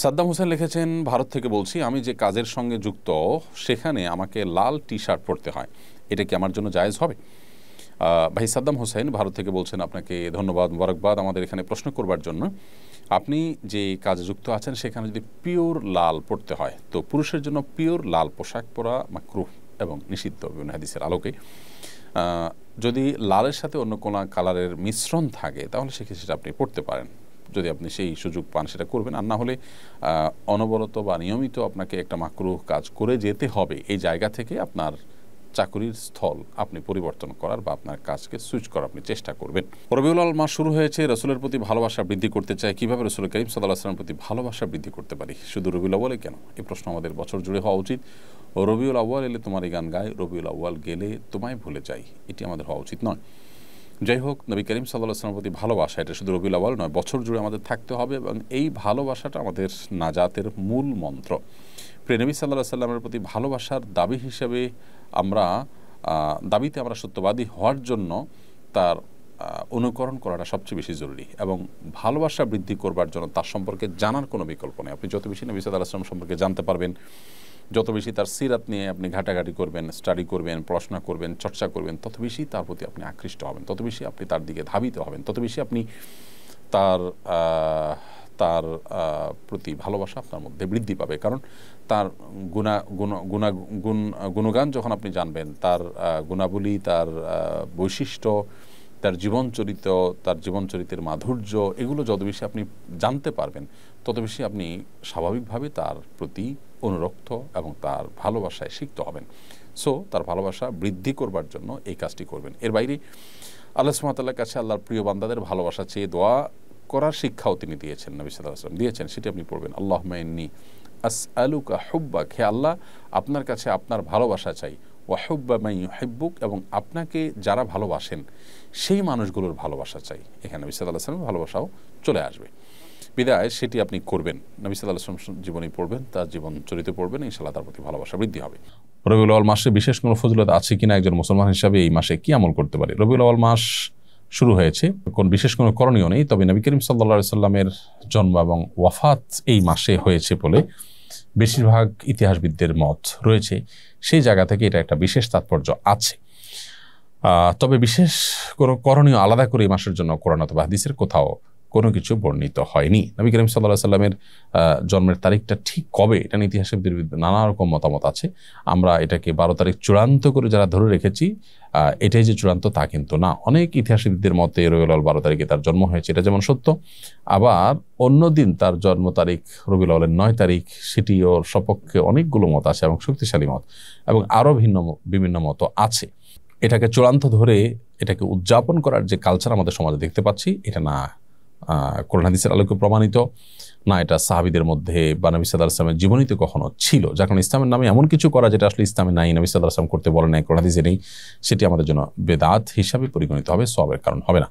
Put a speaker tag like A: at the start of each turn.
A: সাদ্দাম হোসেন লিখেছেন ভারত থেকে বলছি আমি যে কাজের সঙ্গে যুক্ত সেখানে আমাকে লাল টি শার্ট পরতে হয় এটা কি আমার জন্য জায়েজ হবে ভাই সাদ্দাম হোসেন ভারত থেকে বলছেন আপনাকে ধন্যবাদ মুবারকবাদ আমাদের এখানে প্রশ্ন করবার জন্য আপনি যে কাজে যুক্ত আছেন সেখানে যদি পিওর লাল পড়তে হয় তো পুরুষের জন্য পিওর লাল পোশাক পরা মাকরুহ এবং নিষিদ্ধ বিভিন্ন হাদিসের আলোকে যদি লালের সাথে অন্য কোনো কালারের মিশ্রণ থাকে তাহলে সেক্ষেত্রে সেটা আপনি পড়তে পারেন যদি আপনি সেই সুযোগ পান সেটা করবেন আর না হলে অনবরত বা নিয়মিত আপনাকে একটা মাকরুহ কাজ করে যেতে হবে এই জায়গা থেকে আপনার চাকুরির স্থল আপনি পরিবর্তন করার বা আপনার কাজকে সুইচ করার আপনি চেষ্টা করবেন রবিউল আল মাস শুরু হয়েছে রসুলের প্রতি ভালোবাসা বৃদ্ধি করতে চাই কীভাবে রসুল করিম আসলামের প্রতি ভালোবাসা বৃদ্ধি করতে পারি শুধু রবিউল আওয়ালে কেন এই প্রশ্ন আমাদের বছর জুড়ে হওয়া উচিত রবিউল আউ্য়াল এলে তোমার এই গান গায় রবিউল আওয়াল গেলে তোমায় ভুলে যাই এটি আমাদের হওয়া উচিত নয় যাই হোক নবী করিম সাল্লাহ আসলামের প্রতি ভালোবাসা এটা শুধু রবিউল আওয়াল নয় বছর জুড়ে আমাদের থাকতে হবে এবং এই ভালোবাসাটা আমাদের নাজাতের মূল মন্ত্র নবী সাল্লাহ সাল্লামের প্রতি ভালোবাসার দাবি হিসেবে আমরা দাবিতে আমরা সত্যবাদী হওয়ার জন্য তার অনুকরণ করাটা সবচেয়ে বেশি জরুরি এবং ভালোবাসা বৃদ্ধি করবার জন্য তার সম্পর্কে জানার কোনো বিকল্প নেই আপনি যত বেশি নবী সাল্লাহ সাল্লাম সম্পর্কে জানতে পারবেন যত বেশি তার সিরাত নিয়ে আপনি ঘাটাঘাটি করবেন স্টাডি করবেন পড়াশোনা করবেন চর্চা করবেন তত বেশি তার প্রতি আপনি আকৃষ্ট হবেন তত বেশি আপনি তার দিকে ধাবিত হবেন তত বেশি আপনি তার তার প্রতি ভালোবাসা আপনার মধ্যে বৃদ্ধি পাবে কারণ তার গুণা গুণা গুণ গুণগান যখন আপনি জানবেন তার গুণাবলী তার বৈশিষ্ট্য তার জীবন চরিত্র তার জীবন চরিত্রের মাধুর্য এগুলো যত বেশি আপনি জানতে পারবেন তত বেশি আপনি স্বাভাবিকভাবে তার প্রতি অনুরক্ত এবং তার ভালোবাসায় শিক্ত হবেন সো তার ভালোবাসা বৃদ্ধি করবার জন্য এই কাজটি করবেন এর বাইরে আল্লাহ সুমাতাল্লাহ কাছে আল্লাহর প্রিয় বান্দাদের ভালোবাসা চেয়ে দোয়া করার শিক্ষাও তিনি দিয়েছেন নবী সাল্লাহ আসলাম দিয়েছেন সেটি আপনি পড়বেন আল্লাহ মাইনি আস আলুকা হুব্বা খে আল্লাহ আপনার কাছে আপনার ভালোবাসা চাই ওয়াহব্বা মাই হেব্বুক এবং আপনাকে যারা ভালোবাসেন সেই মানুষগুলোর ভালোবাসা চাই এখানে নবী সাল্লাহ সাল্লামের ভালোবাসাও চলে আসবে বিদায় সেটি আপনি করবেন নবী সাল্লাহ সাল্লাম জীবনে পড়বেন তার জীবন চরিত্র পড়বেন ইনশাল্লাহ তার প্রতি ভালোবাসা বৃদ্ধি হবে রবিউল আল মাসে বিশেষ কোনো ফজলত আছে কিনা একজন মুসলমান হিসাবে এই মাসে কি আমল করতে পারে রবিউল আল মাস শুরু হয়েছে কোন বিশেষ কোনো করণীয় নেই তবে নবী করিম সাল্লা সাল্লামের জন্ম এবং ওয়াফাত এই মাসে হয়েছে বলে বেশিরভাগ ইতিহাসবিদদের মত রয়েছে সেই জায়গা থেকে এটা একটা বিশেষ তাৎপর্য আছে তবে বিশেষ কোনো করণীয় আলাদা করে এই মাসের জন্য কোরআন অথবা হাদিসের কোথাও কোনো কিছু বর্ণিত হয়নি নবী করিম সাল্লাহ সাল্লামের জন্মের তারিখটা ঠিক কবে এটা ইতিহাসের নানা রকম মতামত আছে আমরা এটাকে বারো তারিখ চূড়ান্ত করে যারা ধরে রেখেছি এটাই যে চূড়ান্ত তা কিন্তু না অনেক ইতিহাসবিদদের মতে রবিলাল বারো তারিখে তার জন্ম হয়েছে এটা যেমন সত্য আবার অন্য দিন তার জন্ম তারিখ রবিলালের নয় তারিখ সেটি ওর সপক্ষে অনেকগুলো মত আছে এবং শক্তিশালী মত এবং আরও ভিন্ন বিভিন্ন মত আছে এটাকে চূড়ান্ত ধরে এটাকে উদযাপন করার যে কালচার আমাদের সমাজে দেখতে পাচ্ছি এটা না কোরআন হাদিসের আলোকে প্রমাণিত না এটা সাহাবিদের মধ্যে বা নবী সাদা আসলামের জীবনীতে কখনো ছিল যা কারণ ইসলামের নামে এমন কিছু করা যেটা আসলে ইসলামে নাই নবী সাদা আসলাম করতে বলে নাই কোরআন হাদিসে নেই সেটি আমাদের জন্য বেদাত হিসাবে পরিগণিত হবে সবের কারণ হবে না